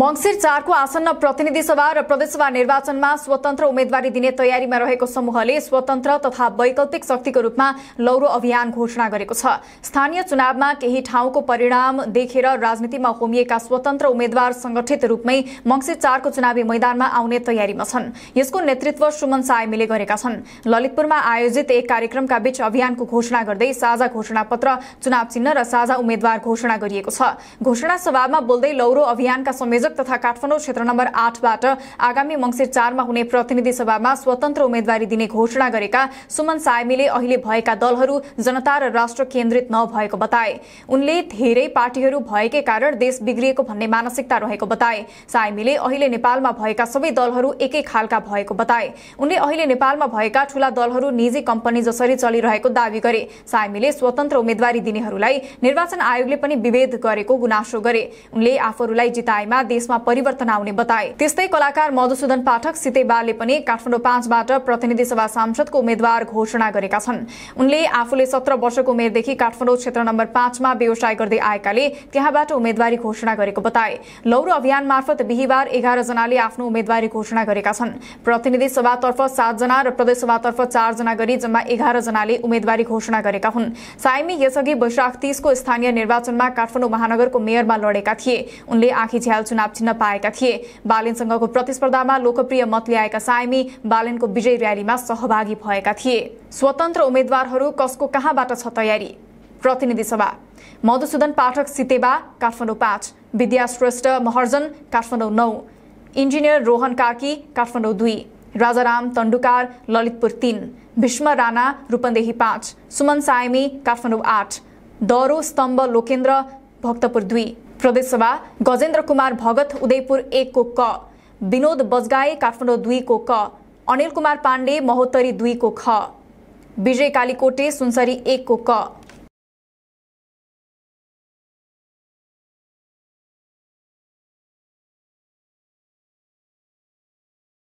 मंगसिर चारको आसन्न प्रतिनिधि सभा र प्रदेशसभा निर्वाचनमा स्वतन्त्र उम्मेद्वारी दिने तयारीमा रहेको समूहले स्वतन्त्र तथा वैकल्पिक शक्तिको रूपमा लौरो अभियान घोषणा गरेको छ स्थानीय चुनावमा केही ठाउँको परिणाम देखेर राजनीतिमा होमिएका स्वतन्त्र उम्मेद्वार संगठित रूपमै मंगसिर चारको चुनावी मैदानमा आउने तयारीमा छन् यसको नेतृत्व सुमन सायमीले गरेका छन् ललितपुरमा आयोजित एक कार्यक्रमका बीच अभियानको घोषणा गर्दै साझा घोषणापत्र चुनाव चिन्ह र साझा उम्मेद्वार घोषणा गरिएको छ घोषणा सभामा बोल्दै लौरो अभियानका संयोजक तथा काठमाडौँ क्षेत्र नम्बर आठबाट आगामी मंगिर चारमा हुने प्रतिनिधि सभामा स्वतन्त्र उम्मेद्वारी दिने घोषणा गरेका सुमन सायमीले अहिले भएका दलहरू जनता र राष्ट्र केन्द्रित नभएको बताए उनले धेरै पार्टीहरू भएकै कारण देश बिग्रिएको भन्ने मानसिकता रहेको बताए सायमीले अहिले नेपालमा भएका सबै दलहरू एकै खालका भएको बताए उनले अहिले नेपालमा भएका ठूला दलहरू निजी कम्पनी जसरी चलिरहेको दावी गरे सायमीले स्वतन्त्र उम्मेद्वारी दिनेहरूलाई निर्वाचन आयोगले पनि विभेद गरेको गुनासो गरे उनले आफूहरूलाई जिताएमा देश यसमा परिवर्तन आउने बताए त्यस्तै कलाकार मधुसूदन पाठक सितेबारले पनि काठमाडौँ पाँचबाट प्रतिनिधि सभा सांसदको उम्मेद्वार घोषणा गरेका छन् उनले आफूले सत्र वर्षको उमेरदेखि काठमाडौँ क्षेत्र नम्बर पाँचमा व्यवसाय गर्दै आएकाले त्यहाँबाट उम्मेद्वारी घोषणा गरेको बताए लौरो अभियान मार्फत बिहिबार एघार जनाले आफ्नो उम्मेद्वारी घोषणा गरेका छन् प्रतिनिधि सभातर्फ सातजना र प्रदेशसभातर्फ चारजना गरी जम्मा एघार जनाले उम्मेद्वारी घोषणा गरेका हुन् साइमी यसअघि वैशाख तीसको स्थानीय निर्वाचनमा काठमाडौँ महानगरको मेयरमा लडेका थिए उनले आँखी झ्याल चुनाव खराब चिन्ह पाएका थिए बालेनसँगको प्रतिस्पर्धामा लोकप्रिय मत ल्याएका सायमी बालेनको विजय र्यालीमा सहभागी भएका थिए स्वतन्त्र उम्मेद्वारहरू कसको कहाँबाट छ तयारी प्रतिनिधि सभा मधुसूदन पाठक सितेबा काठमाडौँ पाँच विद्या श्रेष्ठ महर्जन काठमाडौँ नौ इन्जिनियर रोहन कार्की काठमाडौँ दुई राजाराम तण्डुकार ललितपुर तिन भीष्म राणा रूपन्देही पाँच सुमन सायमी काठमाडौँ आठ दरो स्तम्भ लोकेन्द्र भक्तपुर दुई प्रदेशसभा गजेन्द्र कुमार भगत उदयपुर एकको क विनोद बजगाई काठमाडौँ दुईको क अनिल कुमार पाण्डे महोत्तरी दुईको ख विजय कालीकोटे सुनसरी एकको क